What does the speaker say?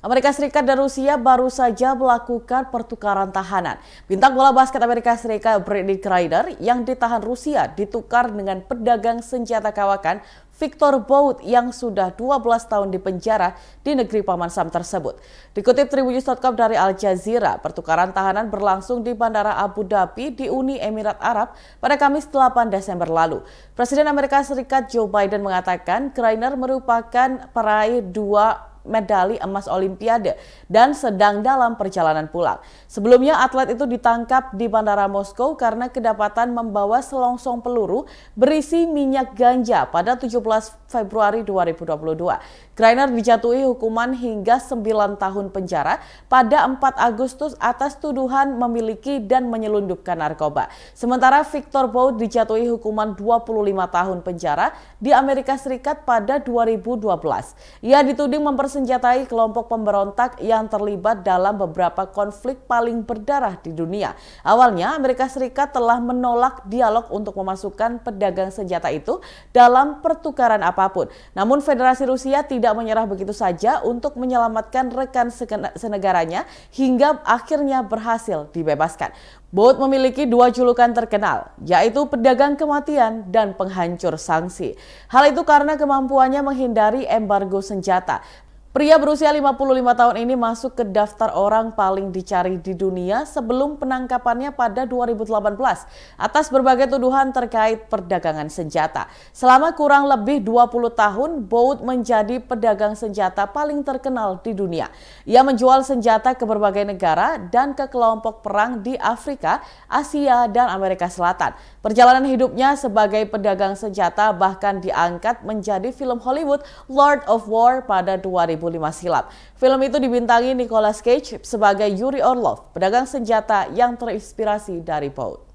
Amerika Serikat dan Rusia baru saja melakukan pertukaran tahanan. Bintang bola basket Amerika Serikat Bradley Kreider yang ditahan Rusia ditukar dengan pedagang senjata kawakan Victor Bout yang sudah 12 tahun dipenjara di negeri Paman Sam tersebut. Dikutip Tribunnews.com dari Al Jazeera, pertukaran tahanan berlangsung di Bandara Abu Dhabi di Uni Emirat Arab pada Kamis 8 Desember lalu. Presiden Amerika Serikat Joe Biden mengatakan Kreider merupakan peraih dua medali emas Olimpiade dan sedang dalam perjalanan pulang. Sebelumnya atlet itu ditangkap di Bandara Moskow karena kedapatan membawa selongsong peluru berisi minyak ganja pada 17 Februari 2022. Greiner dijatuhi hukuman hingga 9 tahun penjara pada 4 Agustus atas tuduhan memiliki dan menyelundupkan narkoba. Sementara Victor Bout dijatuhi hukuman 25 tahun penjara di Amerika Serikat pada 2012. Ia dituding mempersiapkan mempersenjatai kelompok pemberontak yang terlibat dalam beberapa konflik paling berdarah di dunia. Awalnya, Amerika Serikat telah menolak dialog untuk memasukkan pedagang senjata itu dalam pertukaran apapun. Namun, Federasi Rusia tidak menyerah begitu saja untuk menyelamatkan rekan senegaranya hingga akhirnya berhasil dibebaskan. Boat memiliki dua julukan terkenal, yaitu pedagang kematian dan penghancur sanksi. Hal itu karena kemampuannya menghindari embargo senjata. Pria berusia 55 tahun ini masuk ke daftar orang paling dicari di dunia sebelum penangkapannya pada 2018 atas berbagai tuduhan terkait perdagangan senjata. Selama kurang lebih 20 tahun, Bout menjadi pedagang senjata paling terkenal di dunia. Ia menjual senjata ke berbagai negara dan ke kelompok perang di Afrika, Asia, dan Amerika Selatan. Perjalanan hidupnya sebagai pedagang senjata bahkan diangkat menjadi film Hollywood Lord of War pada 2000 2005 silam. Film itu dibintangi Nicolas Cage sebagai Yuri Orlov, pedagang senjata yang terinspirasi dari Poe.